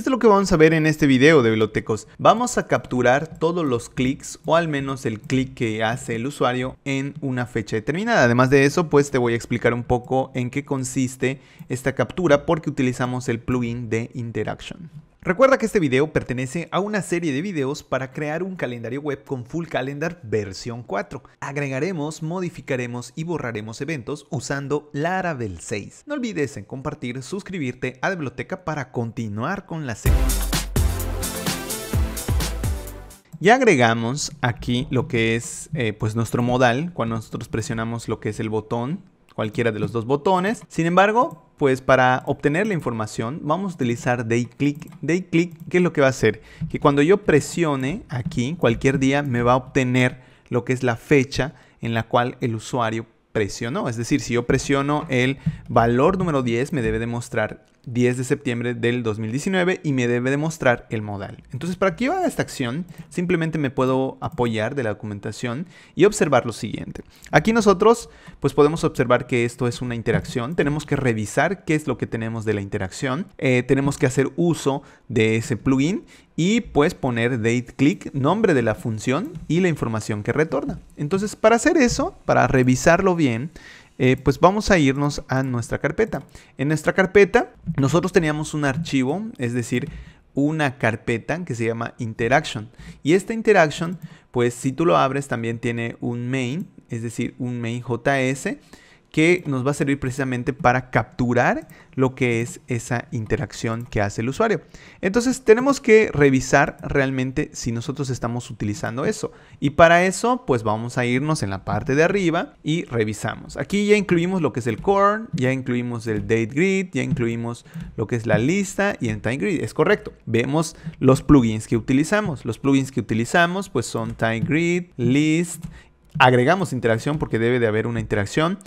Esto es lo que vamos a ver en este video de Bibliotecos. Vamos a capturar todos los clics o al menos el clic que hace el usuario en una fecha determinada. Además de eso, pues te voy a explicar un poco en qué consiste esta captura porque utilizamos el plugin de Interaction. Recuerda que este video pertenece a una serie de videos para crear un calendario web con Full Calendar versión 4. Agregaremos, modificaremos y borraremos eventos usando Laravel 6. No olvides en compartir, suscribirte a la biblioteca para continuar con la serie. Ya agregamos aquí lo que es eh, pues nuestro modal, cuando nosotros presionamos lo que es el botón cualquiera de los dos botones. Sin embargo, pues para obtener la información vamos a utilizar day click. Day click, ¿qué es lo que va a hacer? Que cuando yo presione aquí, cualquier día me va a obtener lo que es la fecha en la cual el usuario presionó. Es decir, si yo presiono el valor número 10, me debe demostrar 10 de septiembre del 2019 y me debe demostrar el modal. Entonces, para que yo haga esta acción, simplemente me puedo apoyar de la documentación y observar lo siguiente. Aquí nosotros, pues podemos observar que esto es una interacción. Tenemos que revisar qué es lo que tenemos de la interacción. Eh, tenemos que hacer uso de ese plugin y pues poner date click, nombre de la función y la información que retorna. Entonces, para hacer eso, para revisarlo bien, eh, pues vamos a irnos a nuestra carpeta. En nuestra carpeta nosotros teníamos un archivo, es decir, una carpeta que se llama interaction. Y esta interaction, pues si tú lo abres también tiene un main, es decir, un main JS que nos va a servir precisamente para capturar lo que es esa interacción que hace el usuario. Entonces tenemos que revisar realmente si nosotros estamos utilizando eso. Y para eso pues vamos a irnos en la parte de arriba y revisamos. Aquí ya incluimos lo que es el core, ya incluimos el date grid, ya incluimos lo que es la lista y en time grid. Es correcto. Vemos los plugins que utilizamos. Los plugins que utilizamos pues son time grid, list agregamos interacción porque debe de haber una interacción,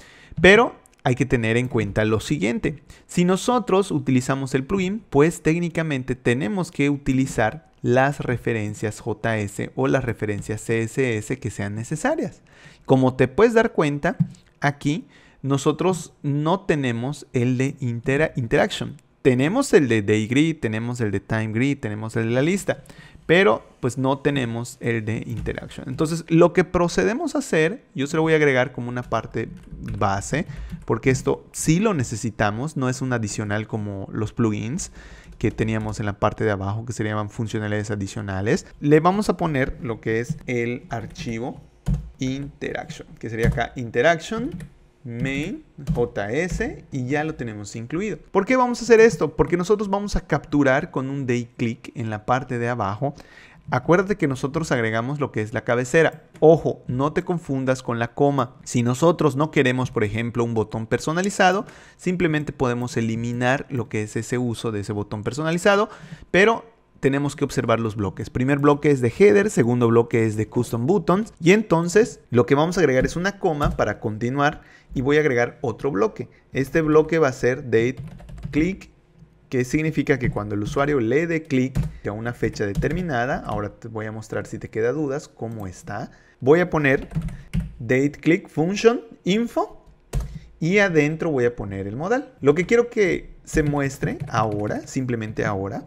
pero hay que tener en cuenta lo siguiente. Si nosotros utilizamos el plugin, pues técnicamente tenemos que utilizar las referencias JS o las referencias CSS que sean necesarias. Como te puedes dar cuenta, aquí nosotros no tenemos el de intera interaction tenemos el de DayGrid, tenemos el de TimeGrid, tenemos el de la lista, pero pues no tenemos el de Interaction. Entonces, lo que procedemos a hacer, yo se lo voy a agregar como una parte base, porque esto sí lo necesitamos, no es un adicional como los plugins que teníamos en la parte de abajo, que serían funcionalidades adicionales. Le vamos a poner lo que es el archivo Interaction, que sería acá Interaction main js y ya lo tenemos incluido. ¿Por qué vamos a hacer esto? Porque nosotros vamos a capturar con un day click en la parte de abajo. Acuérdate que nosotros agregamos lo que es la cabecera. Ojo, no te confundas con la coma. Si nosotros no queremos, por ejemplo, un botón personalizado, simplemente podemos eliminar lo que es ese uso de ese botón personalizado, pero tenemos que observar los bloques. Primer bloque es de header, segundo bloque es de custom buttons y entonces lo que vamos a agregar es una coma para continuar y voy a agregar otro bloque. Este bloque va a ser date click que significa que cuando el usuario le dé clic a una fecha determinada, ahora te voy a mostrar si te queda dudas cómo está, voy a poner date click function info y adentro voy a poner el modal. Lo que quiero que se muestre ahora, simplemente ahora,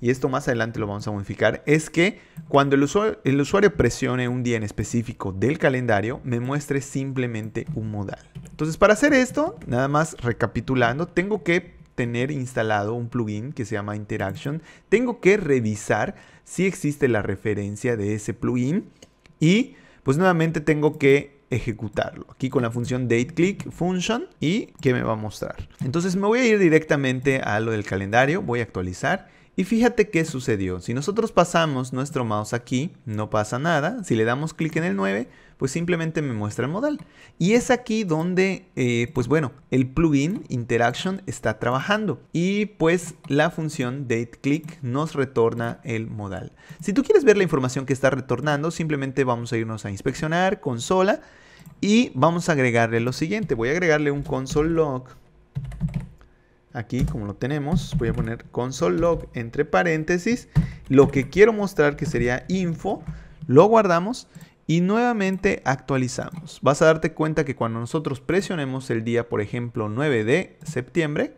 y esto más adelante lo vamos a modificar, es que cuando el usuario, presione un día en específico del calendario, me muestre simplemente un modal. Entonces, para hacer esto, nada más recapitulando, tengo que tener instalado un plugin que se llama Interaction. Tengo que revisar si existe la referencia de ese plugin y pues nuevamente tengo que ejecutarlo. Aquí con la función dateClick function y que me va a mostrar. Entonces me voy a ir directamente a lo del calendario, voy a actualizar y fíjate qué sucedió. Si nosotros pasamos nuestro mouse aquí, no pasa nada. Si le damos clic en el 9, pues simplemente me muestra el modal. Y es aquí donde, eh, pues bueno, el plugin Interaction está trabajando. Y pues la función DateClick nos retorna el modal. Si tú quieres ver la información que está retornando, simplemente vamos a irnos a inspeccionar, consola. Y vamos a agregarle lo siguiente. Voy a agregarle un console log aquí como lo tenemos, voy a poner console log entre paréntesis, lo que quiero mostrar que sería info, lo guardamos y nuevamente actualizamos. Vas a darte cuenta que cuando nosotros presionemos el día, por ejemplo, 9 de septiembre,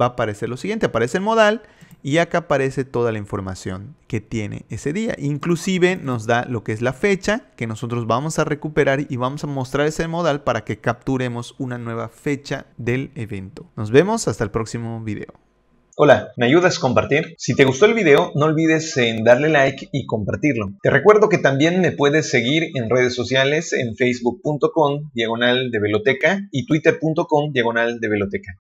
va a aparecer lo siguiente, aparece el modal y acá aparece toda la información que tiene ese día. Inclusive nos da lo que es la fecha que nosotros vamos a recuperar y vamos a mostrar ese modal para que capturemos una nueva fecha del evento. Nos vemos hasta el próximo video. Hola, ¿me ayudas a compartir? Si te gustó el video, no olvides en darle like y compartirlo. Te recuerdo que también me puedes seguir en redes sociales en facebook.com diagonal de y twitter.com diagonal de